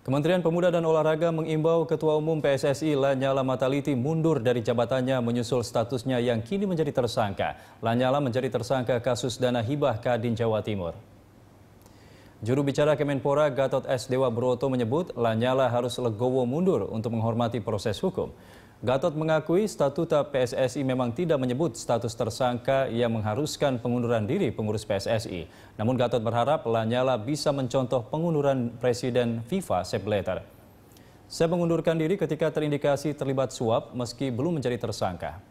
Kementerian Pemuda dan Olahraga mengimbau Ketua Umum PSSI Lanyala Mataliti mundur dari jabatannya menyusul statusnya yang kini menjadi tersangka. Lanyala menjadi tersangka kasus dana hibah Kadin Jawa Timur. Juru bicara Kemenpora Gatot S. Dewa Broto menyebut Lanyala harus legowo mundur untuk menghormati proses hukum. Gatot mengakui statuta PSSI memang tidak menyebut status tersangka yang mengharuskan pengunduran diri pengurus PSSI. Namun Gatot berharap Lanyala bisa mencontoh pengunduran Presiden FIFA Sepp Blatter. Saya mengundurkan diri ketika terindikasi terlibat suap meski belum menjadi tersangka.